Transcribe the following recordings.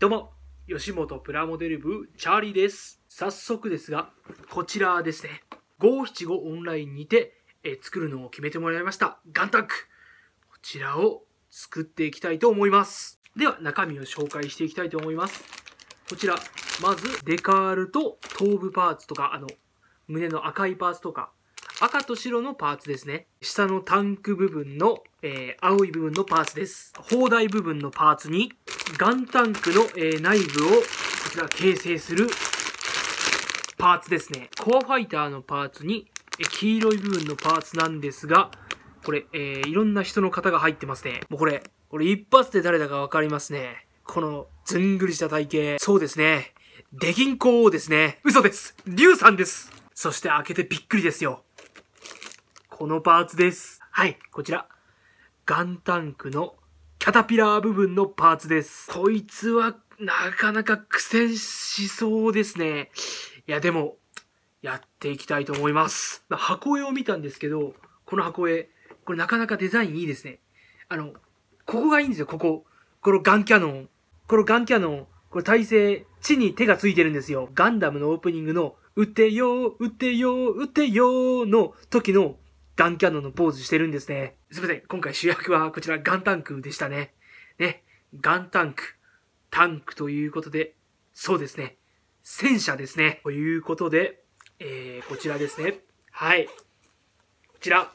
どうも、吉本プラモデル部、チャーリーです。早速ですが、こちらですね。575オンラインにて、え作るのを決めてもらいました。ガンタンク。こちらを作っていきたいと思います。では、中身を紹介していきたいと思います。こちら、まず、デカールと頭部パーツとか、あの、胸の赤いパーツとか、赤と白のパーツですね。下のタンク部分の、えー、青い部分のパーツです。砲台部分のパーツに、ガンタンクの、えー、内部を、こちら形成するパーツですね。コアファイターのパーツに、え黄色い部分のパーツなんですが、これ、えー、いろんな人の方が入ってますね。もうこれ、これ一発で誰だかわかりますね。この、ずんぐりした体型。そうですね。出銀行王ですね。嘘です。竜さんです。そして開けてびっくりですよ。このパーツです。はい、こちら。ガンタンクのキャタピラー部分のパーツです。こいつはなかなか苦戦しそうですね。いや、でも、やっていきたいと思います。まあ、箱絵を見たんですけど、この箱絵、これなかなかデザインいいですね。あの、ここがいいんですよ、ここ。このガンキャノン。このガンキャノン、これ体勢、地に手がついてるんですよ。ガンダムのオープニングの、撃ってよー、撃ってよー、撃ってよーの時のガンキャノンのポーズしてるんですね。すいません。今回主役はこちらガンタンクでしたね。ね。ガンタンク。タンクということで、そうですね。戦車ですね。ということで、えー、こちらですね。はい。こちら。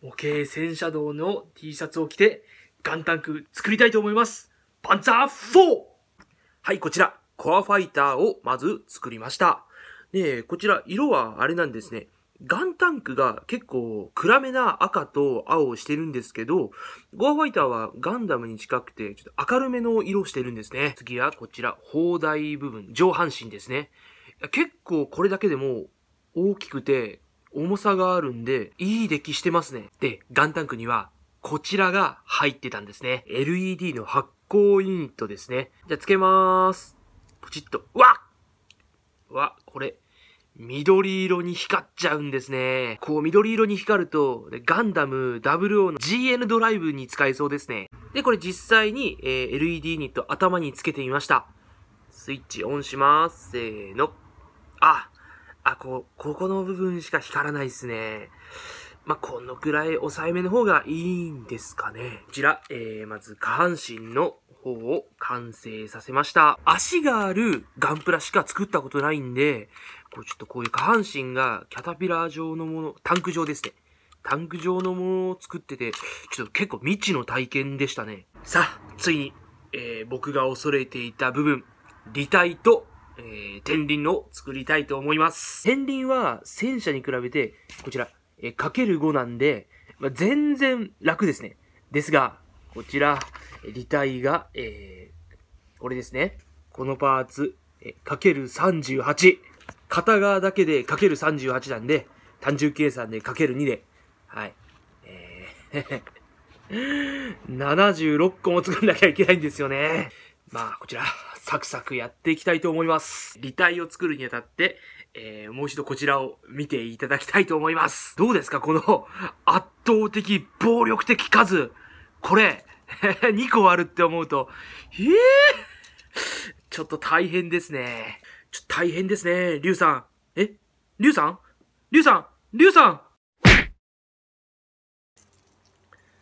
模型戦車道の T シャツを着て、ガンタンク作りたいと思います。パンツァー 4! はい、こちら。コアファイターをまず作りました。ねこちら、色はあれなんですね。ガンタンクが結構暗めな赤と青をしてるんですけど、ゴアファイターはガンダムに近くて、ちょっと明るめの色をしてるんですね。次はこちら、砲台部分、上半身ですね。結構これだけでも大きくて重さがあるんで、いい出来してますね。で、ガンタンクにはこちらが入ってたんですね。LED の発光ユニットですね。じゃあつけまーす。ポチッと。うわっわ、これ、緑色に光っちゃうんですね。こう緑色に光ると、ガンダム WO の GN ドライブに使えそうですね。で、これ実際に、えー、LED ニット頭につけてみました。スイッチオンします。せーの。あ、あ、こう、ここの部分しか光らないですね。まあ、このくらい抑えめの方がいいんですかね。こちら、えー、まず下半身の方を完成させました。足があるガンプラしか作ったことないんで、こうちょっとこういう下半身がキャタピラー状のもの、タンク状ですね。タンク状のものを作ってて、ちょっと結構未知の体験でしたね。さあ、ついに、えー、僕が恐れていた部分、離体と、えー、天輪を作りたいと思います。天輪は戦車に比べて、こちら、えかける5なんで、まあ、全然楽ですね。ですが、こちら、立体が、えー、これですね。このパーツ、えかける38。片側だけでかける38なんで、単純計算でかける2で、はい。えー76 個も作んなきゃいけないんですよね。まあ、こちら。サクサクやっていきたいと思います。履体を作るにあたって、えー、もう一度こちらを見ていただきたいと思います。どうですかこの圧倒的暴力的数。これ、2 個あるって思うと、ええー、ちょっと大変ですね。ちょっと大変ですね。リュウさん。えリュウさんリュウさんリュウさん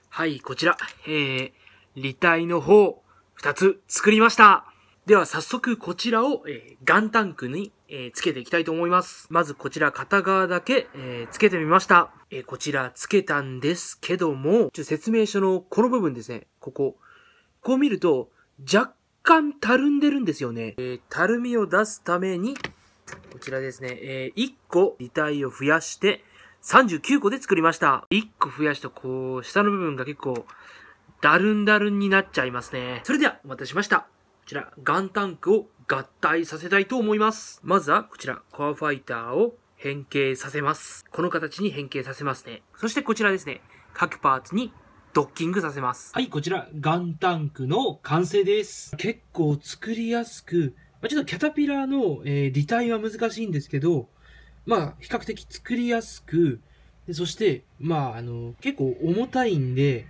はい、こちら、えー、履体の方、2つ作りました。では早速こちらを、えー、ガンタンクに、えー、つけていきたいと思います。まずこちら片側だけ、えー、つけてみました、えこちらつけたんですけども、ちょ説明書のこの部分ですね。ここ。こう見ると若干たるんでるんですよね。えたるみを出すために、こちらですね、え1個遺体を増やして、39個で作りました。1個増やしと、こう、下の部分が結構、だるんだるんになっちゃいますね。それでは、お待たせしました。こちら、ガンタンクを合体させたいと思います。まずは、こちら、コアファイターを変形させます。この形に変形させますね。そしてこちらですね、各パーツにドッキングさせます。はい、こちら、ガンタンクの完成です。結構作りやすく、まあ、ちょっとキャタピラーの、えー、履体は難しいんですけど、まあ、比較的作りやすく、でそして、まあ、あの、結構重たいんで、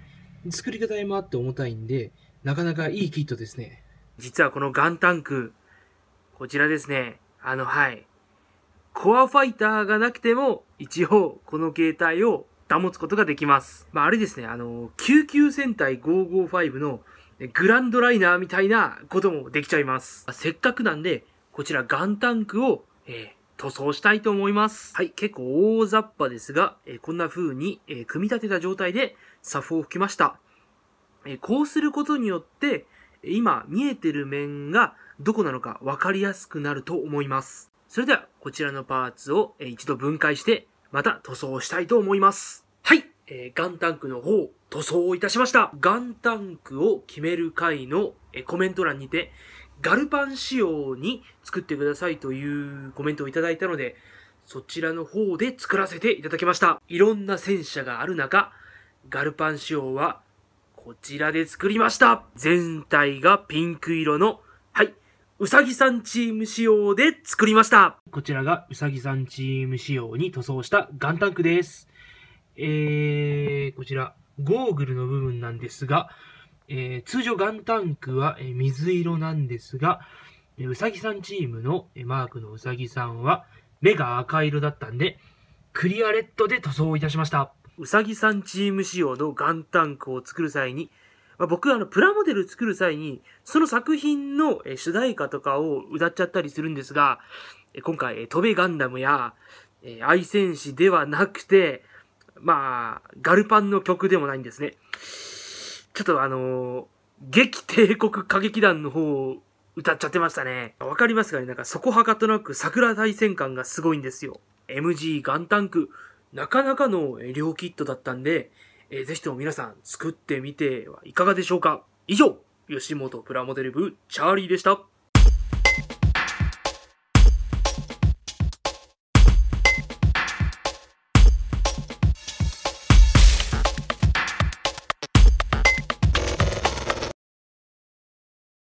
作り方もあって重たいんで、なかなかいいキットですね。実はこのガンタンク、こちらですね、あの、はい、コアファイターがなくても、一応、この携帯を保つことができます。まあ、あれですね、あの、救急戦隊555のグランドライナーみたいなこともできちゃいます。まあ、せっかくなんで、こちらガンタンクを、えー、塗装したいと思います。はい、結構大雑把ですが、えー、こんな風に、えー、組み立てた状態でサフを吹きました。えこうすることによって、今見えてる面がどこなのか分かりやすくなると思います。それではこちらのパーツを一度分解してまた塗装したいと思います。はい、えー、ガンタンクの方塗装をいたしました。ガンタンクを決める回のコメント欄にてガルパン仕様に作ってくださいというコメントをいただいたのでそちらの方で作らせていただきました。いろんな戦車がある中ガルパン仕様はこちらで作りました全体がピンク色の、はい、うさぎさんチーム仕様で作りましたこちらがうさぎさんチーム仕様に塗装したガンタンクです。えー、こちら、ゴーグルの部分なんですが、えー、通常ガンタンクは水色なんですが、うさぎさんチームのマークのうさぎさんは目が赤色だったんで、クリアレッドで塗装をいたしました。うさぎさんチーム仕様のガンタンクを作る際に、まあ、僕はあのプラモデル作る際に、その作品の主題歌とかを歌っちゃったりするんですが、今回、飛べガンダムや、愛戦士ではなくて、まあ、ガルパンの曲でもないんですね。ちょっとあのー、激帝国歌劇団の方を歌っちゃってましたね。わかりますかねなんかそこはかとなく桜大戦艦がすごいんですよ。MG ガンタンク、なかなかの量キットだったんで、えー、ぜひとも皆さん作ってみてはいかがでしょうか以上、吉本プラモデル部チャーリーでした。